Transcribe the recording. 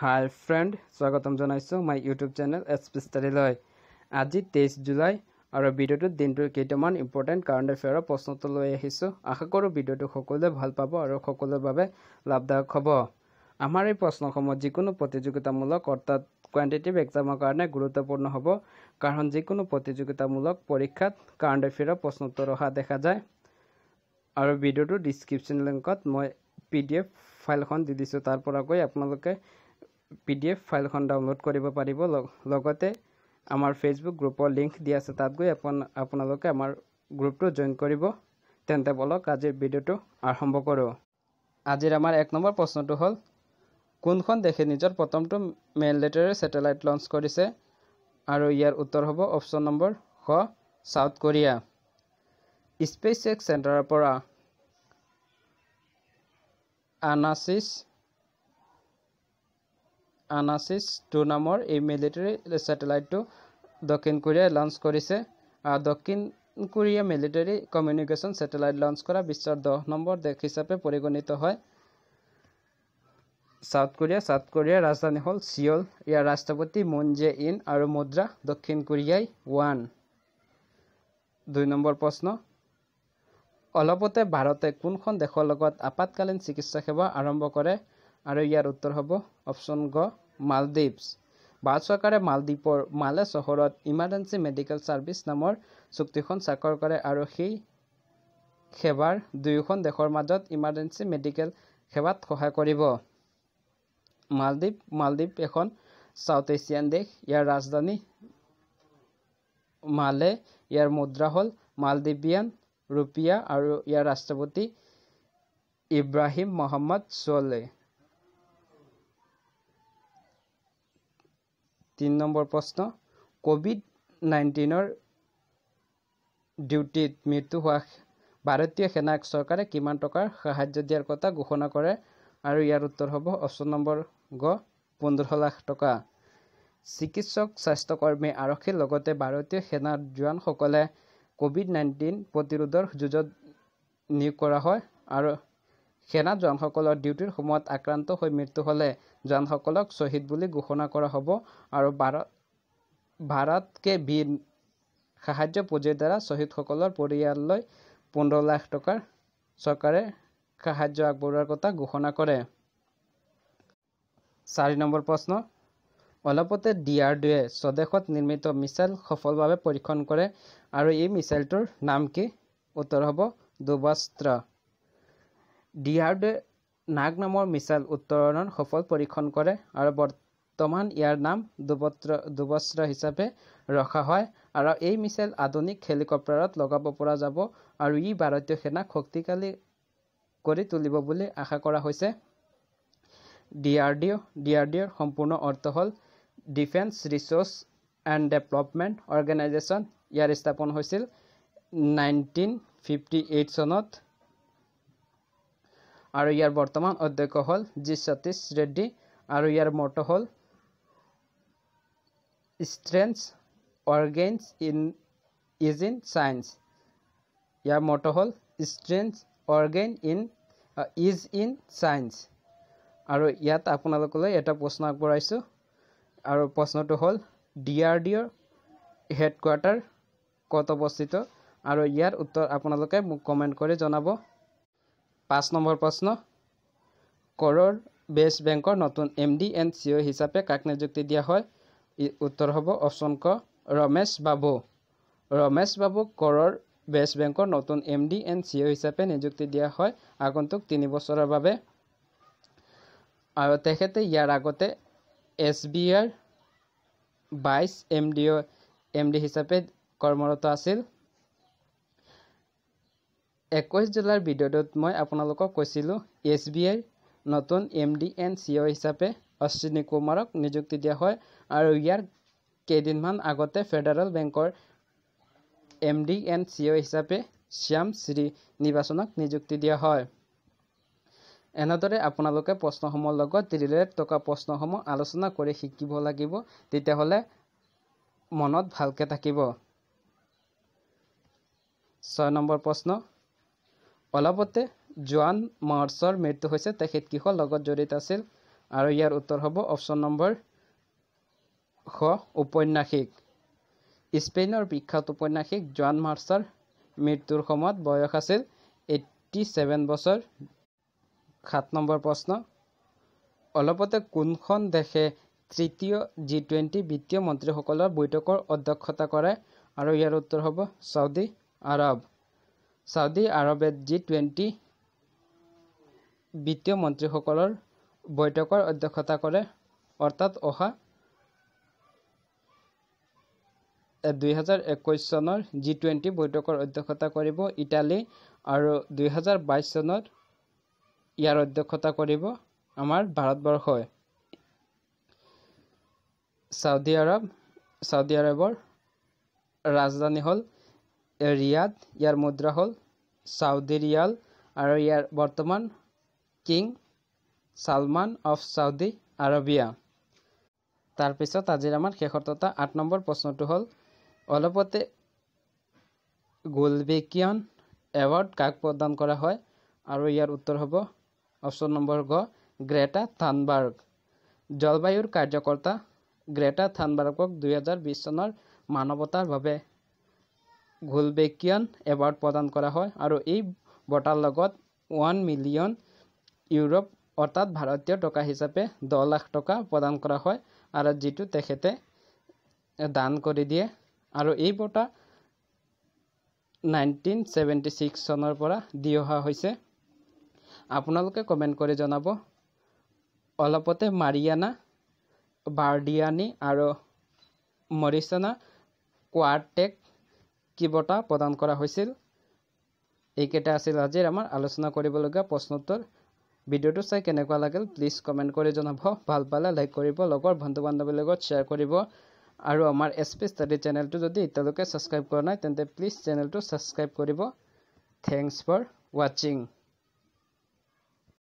হাই friend স্বাগতম জনাইছোঁ my YouTube channel SP ষ্টাডিলৈ আজি তেইছ জুলাই আৰু ভিডিঅ'টোত দিনটোৰ কেইটামান ইম্পৰ্টেণ্ট কাৰেণ্ট এফেয়াৰৰ প্ৰশ্নটো লৈ আহিছোঁ আশা কৰোঁ ভিডিঅ'টো সকলোৱে ভাল পাব আৰু সকলোৰে বাবে লাভদায়ক হ'ব আমাৰ এই প্ৰশ্নসমূহ যিকোনো প্ৰতিযোগিতামূলক অৰ্থাৎ কোৱাণ্টিটিভ এক্সামৰ কাৰণে গুৰুত্বপূৰ্ণ হ'ব কাৰণ যিকোনো প্ৰতিযোগিতামূলক পৰীক্ষাত কাৰেণ্ট এফেয়াৰৰ প্ৰশ্নোত্তৰ অহা দেখা যায় আৰু ভিডিঅ'টোৰ ডিছক্ৰিপশ্যন লিংকত মই পি ডি এফ ফাইলখন দি দিছোঁ তাৰ পৰা গৈ আপোনালোকে পি ডি এফ ফাইলখন ডাউনলোড কৰিব পাৰিব লগতে আমাৰ ফেচবুক গ্ৰুপৰ লিংক দি আছে তাত গৈ আপোন আপোনালোকে আমাৰ গ্ৰুপটো জইন কৰিব তেন্তে বলক আজিৰ ভিডিঅ'টো আৰম্ভ কৰোঁ আজিৰ আমাৰ এক নম্বৰ প্ৰশ্নটো হ'ল কোনখন দেশে নিজৰ প্ৰথমটো মেনলেটাৰে ছেটেলাইট লঞ্চ কৰিছে আৰু ইয়াৰ উত্তৰ হ'ব অপশ্যন নম্বৰ শ ছাউথ কোৰিয়া স্পেচ চেক চেণ্টাৰৰ পৰা আনাচিছ আনাচিছ টু নামৰ এই মিলিটেৰী ছেটেলাইটটো দক্ষিণ কোৰিয়াই লঞ্চ কৰিছে দক্ষিণ Korea military communication satellite launch কৰা বিশ্বৰ দহ নম্বৰ দেশ হিচাপে পৰিগণিত হয় ছাউথ কোৰিয়া ছাউথ কোৰিয়াৰ ৰাজধানী হ'ল চিয়ল ইয়াৰ ৰাষ্ট্ৰপতি মুন জে ইন আৰু মুদ্ৰা দক্ষিণ কোৰিয়াই ওৱান দুই নম্বৰ প্ৰশ্ন অলপতে ভাৰতে কোনখন দেশৰ লগত আপাতকালীন চিকিৎসা সেৱা আৰম্ভ কৰে আৰু ইয়াৰ উত্তৰ হ'ব অপশ্যন গ মালদ্বীপছ ভাৰত চৰকাৰে মালদ্বীপৰ মালে চহৰত ইমাৰ্জেঞ্চি মেডিকেল চাৰ্ভিছ নামৰ চুক্তিখন স্বাক্ষৰ কৰে আৰু সেই সেৱাৰ দুয়োখন দেশৰ মাজত ইমাৰ্জেঞ্চি মেডিকেল সেৱাত সহায় কৰিব মালদ্বীপ মালদ্বীপ এখন ছাউথ এছিয়ান দেশ ইয়াৰ ৰাজধানী মালে ইয়াৰ মুদ্ৰা হ'ল মালদ্বীপিয়ান ৰুপিয়া আৰু ইয়াৰ ৰাষ্ট্ৰপতি ইব্ৰাহিম মহম্মদ চোৱলে তিনি নম্বৰ প্ৰশ্ন ক'ভিড নাইণ্টিনৰ ডিউটিত মৃত্যু হোৱা ভাৰতীয় সেনাক চৰকাৰে কিমান টকাৰ সাহাৰ্য দিয়াৰ কথা ঘোষণা কৰে আৰু ইয়াৰ উত্তৰ হ'ব অপশ্যন নম্বৰ গ পোন্ধৰ লাখ টকা চিকিৎসক স্বাস্থ্যকৰ্মী আৰক্ষীৰ লগতে ভাৰতীয় সেনাৰ জোৱানসকলে ক'ভিড নাইণ্টিন প্ৰতিৰোধৰ যুঁজত নিয়োগ কৰা হয় আৰু সেনা জোৱানসকলৰ ডিউটিৰ সময়ত আক্ৰান্ত হৈ মৃত্যু হ'লে জোৱানসকলক শ্বহীদ বুলি ঘোষণা কৰা হ'ব আৰু ভাৰত ভাৰতকে বীৰ সাহায্য পুঁজিৰ দ্বাৰা শ্বহীদসকলৰ পৰিয়াললৈ পোন্ধৰ লাখ টকাৰ চৰকাৰে সাহায্য আগবঢ়োৱাৰ কথা ঘোষণা কৰে চাৰি নম্বৰ প্ৰশ্ন অলপতে ডি আৰ ডি ডিয়ে স্বদেশত নিৰ্মিত মিছাইল সফলভাৱে পৰীক্ষণ কৰে আৰু এই মিছাইলটোৰ নাম কি উত্তৰ হ'ব দুবস্ত্ৰ ডি আৰ ডিয়ে নাগ নামৰ মিছাইল উত্তৰণৰ সফল পৰীক্ষণ কৰে আৰু বৰ্তমান ইয়াৰ নাম দুবত্ৰ দুবস্ত্ৰ হিচাপে ৰখা হয় আৰু এই মিছাইল আধুনিক হেলিকপ্টাৰত লগাব পৰা যাব আৰু ই ভাৰতীয় সেনাক শক্তিশালী কৰি তুলিব বুলি আশা কৰা হৈছে D R D O' D R ডিঅ'ৰ সম্পূৰ্ণ অৰ্থ হ'ল defence research and development organisation ইয়াৰ স্থাপন হৈছিল নাইনটিন ফিফটি এইট চনত আৰু ইয়াৰ বৰ্তমান অধ্যক্ষ হ'ল জি সতীশ ৰেড্ডী আৰু ইয়াৰ মটো হ'ল strength origins in is in science ইয়াৰ মটো হ'ল strength origin in is in science আৰু ইয়াত আপোনালোকলৈ এটা প্ৰশ্ন আগবঢ়াইছোঁ আৰু প্ৰশ্নটো হ'ল ডি আৰ ডি অ'ৰ হেডকোৱাৰ্টাৰ ক'ত অৱস্থিত আৰু ইয়াৰ উত্তৰ আপোনালোকে মোক কমেণ্ট কৰি জনাব পাঁচ নম্বৰ প্ৰশ্ন কৰৰ বেষ্ট বেংকৰ নতুন এম ডি এন চি অ' হিচাপে কাক নিযুক্তি দিয়া হয় উত্তৰ হ'ব অপশ্যন ক ৰমেশ বাবু ৰমেশ বাবুক কৰৰ বেষ্ট বেংকৰ নতুন এম ডি এন চি অ' হিচাপে নিযুক্তি দিয়া হয় আগন্তুক তিনি বছৰৰ বাবে আৰু তেখেতে ইয়াৰ আগতে এছ বি আইৰ বাইছ এম ডি অ' এম ডি হিচাপে কৰ্মৰত আছিল একৈছ জুলাইৰ ভিডিঅ'টোত মই আপোনালোকক কৈছিলোঁ এছ বি আইৰ নতুন এম ডি এন চি অ' হিচাপে অশ্বিনী কুমাৰক নিযুক্তি দিয়া হয় আৰু ইয়াৰ কেইদিনমান আগতে ফেডাৰেল বেংকৰ এম ডি এন চি অ' হিচাপে শ্যাম শ্ৰী শ্ৰীনিবাসনক নিযুক্তি দিয়া হয় এনেদৰে আপোনালোকে প্ৰশ্নসমূহৰ লগত ৰিলেট থকা প্ৰশ্নসমূহ আলোচনা কৰি শিকিব লাগিব তেতিয়াহ'লে মনত ভালকৈ থাকিব ছয় নম্বৰ প্ৰশ্ন অলপতে জোৱান মাৰ্চৰ মৃত্যু হৈছে তেখেত কিহৰ লগত জড়িত আছিল আৰু ইয়াৰ উত্তৰ হ'ব অপশ্যন নম্বৰ শ ঔপন্যাসিক স্পেইনৰ বিখ্যাত ঔপন্যাসিক জোৱান মাৰ্চৰ মৃত্যুৰ সময়ত বয়স আছিল এইটি ছেভেন বছৰ সাত নম্বৰ প্ৰশ্ন অলপতে কোনখন দেশে তৃতীয় জি টুৱেণ্টি বিত্তীয় মন্ত্ৰীসকলৰ বৈঠকৰ অধ্যক্ষতা কৰে আৰু ইয়াৰ উত্তৰ হ'ব চৌদি আৰৱ ছাউদি আৰৱে জি টুৱেণ্টি বিত্তীয় মন্ত্ৰীসকলৰ বৈঠকৰ অধ্যক্ষতা কৰে অৰ্থাৎ অহা দুহেজাৰ একৈছ চনৰ জি টুৱেণ্টি বৈঠকৰ অধ্যক্ষতা কৰিব ইটালী আৰু দুহেজাৰ বাইছ চনত ইয়াৰ অধ্যক্ষতা কৰিব আমাৰ ভাৰতবৰ্ষই ছাউদি আৰৱ ছাউদি আৰৱৰ ৰাজধানী হ'ল ৰিয়াদ ইয়াৰ মুদ্ৰা হ'ল চাউদি ৰিয়াল আৰু ইয়াৰ বৰ্তমান king Salman of Saudi Arabia তাৰপিছত আজিৰ আমাৰ শেষৰ তথা আঠ নম্বৰ প্ৰশ্নটো হ'ল অলপতে গুলবেকিয়ন এৱাৰ্ড কাক প্ৰদান কৰা হয় আৰু ইয়াৰ উত্তৰ হ'ব অপশ্যন নম্বৰ গ গ্ৰেটা থানবাৰ্গ জলবায়ুৰ কাৰ্যকৰ্তা গ্ৰেটা থানবাৰ্গক দুহেজাৰ বিছ চনৰ মানৱতাৰ বাবে গুলবেকিয়ন এৱাৰ্ড প্ৰদান কৰা হয় আৰু এই বঁটাৰ লগত ওৱান মিলিয়ন ইউৰোপ অৰ্থাৎ ভাৰতীয় টকা হিচাপে দহ লাখ টকা প্ৰদান কৰা হয় আৰু যিটো তেখেতে দান কৰি দিয়ে আৰু এই বঁটা নাইনটিন চেভেণ্টি ছিক্স চনৰ পৰা দি অহা হৈছে আপোনালোকে কমেণ্ট কৰি জনাব অলপতে মাৰিয়ানা বাৰ্ডিয়ানী আৰু মৰিচানা কোৱাৰ্টেক কি বঁটা প্ৰদান কৰা হৈছিল এইকেইটা আছিল আজিৰ আমাৰ আলোচনা কৰিবলগীয়া প্ৰশ্নোত্তৰ ভিডিঅ'টো চাই কেনেকুৱা লাগিল প্লিজ কমেণ্ট কৰি জনাব ভাল পালে লাইক কৰিব লগৰ বন্ধু বান্ধৱীৰ লগত শ্বেয়াৰ কৰিব আৰু আমাৰ এছ পি ষ্টাডি চেনেলটো যদি এতিয়ালৈকে ছাবস্ক্ৰাইব কৰা নাই তেন্তে প্লিজ চেনেলটো ছাবস্ক্ৰাইব কৰিব থেংকছ ফৰ ৱাচিং